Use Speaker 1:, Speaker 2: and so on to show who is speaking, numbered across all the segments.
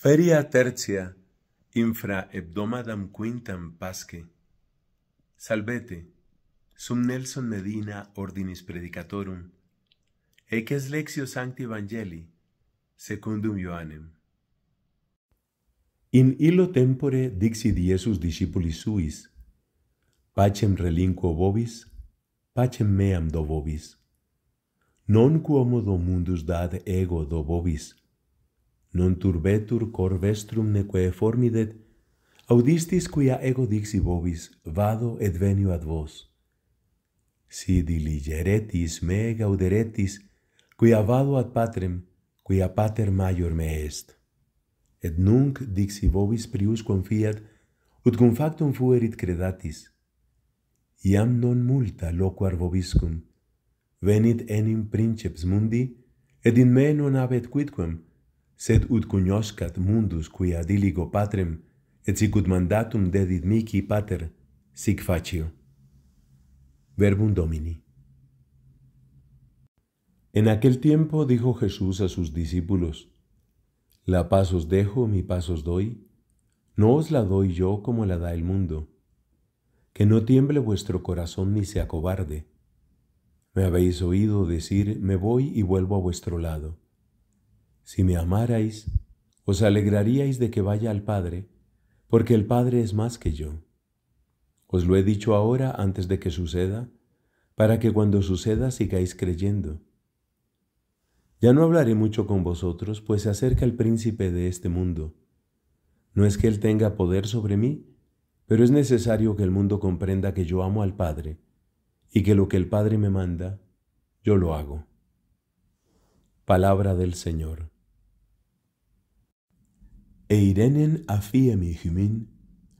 Speaker 1: Feria tertia infra hebdomadam quintam pasque. Salvete, sum Nelson Medina ordinis predicatorum, ec es lexio sancti evangelii, secundum Ioannem. In illo tempore dixi Iesus discipulis suis, pacem relinquo vobis, pacem meam do vobis. Non modo mundus dad ego do vobis, non turbetur cor vestrum neque formidet, audistis quia ego dixi vobis vado et venio ad vos. Si diligeretis me gauderetis, quia vado ad patrem, quia pater major me est. Et nunc dixi vobis prius confiat, ut cum factum fuerit credatis. Iam non multa loquar vobiscum, venit enim princeps mundi, et in me non abet quidquem, sed ut CUÑOSCAT mundus diligo patrem, et sic mandatum dedit mihi pater, sic facio. Verbum Domini. En aquel tiempo dijo Jesús a sus discípulos, La paz os dejo, mi paz os doy, no os la doy yo como la da el mundo. Que no tiemble vuestro corazón ni se acobarde. Me habéis oído decir, me voy y vuelvo a vuestro lado. Si me amarais, os alegraríais de que vaya al Padre, porque el Padre es más que yo. Os lo he dicho ahora antes de que suceda, para que cuando suceda sigáis creyendo. Ya no hablaré mucho con vosotros, pues se acerca el príncipe de este mundo. No es que él tenga poder sobre mí, pero es necesario que el mundo comprenda que yo amo al Padre y que lo que el Padre me manda, yo lo hago. Palabra del Señor. Eirenen αφίεμι μη χυμήν,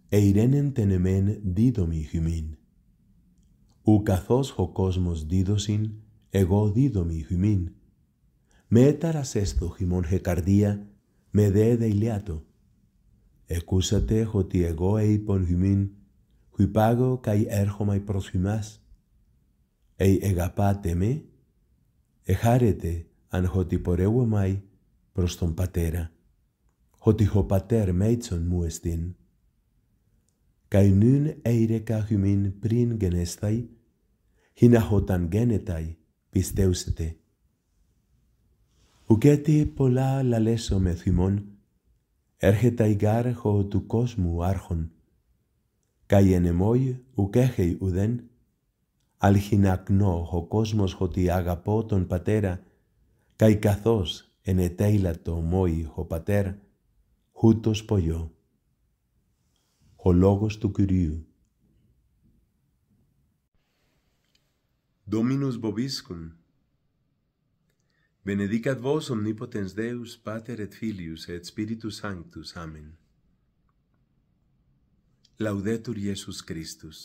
Speaker 1: ευρένεν τενεμέν διδομι μη χυμήν. Ου καθώς ο κόσμος δίδωσιν, εγώ διδομι μη χυμήν. Μέταρας έστω χυμόν καρδία, με δε δεηλιάτο. Εκούσατε ότι εγώ είπον χυμήν, χυπάγω καί έρχομαι προς χυμάς. Ει εγαπάτε με, εχάρετε αν πορεύω μαι προς τον Πατέρα ότι ο πατέρ μέτσον μου εστίν. Καί νυν έιρε καχυμίν πριν γενέσθαι, χίνα χωταν γένεται πιστεύσετε. Ουκέτι πολλά λαλέσω με θυμών, έρχεται η γάρεχο του κόσμου άρχον. Καί ενεμόι ουκέχει ουδέν, αλχινακνό ο κόσμος ότι αγαπώ τον πατέρα, καί καθώς ενετέιλα μόι ο πατέρα, hūtos poio, hō logos tu curiū. Dominus boviscum, benedicat vos omnipotens Deus, pater et filius et spiritus sanctus, amen. Laudetur Iesus Christus.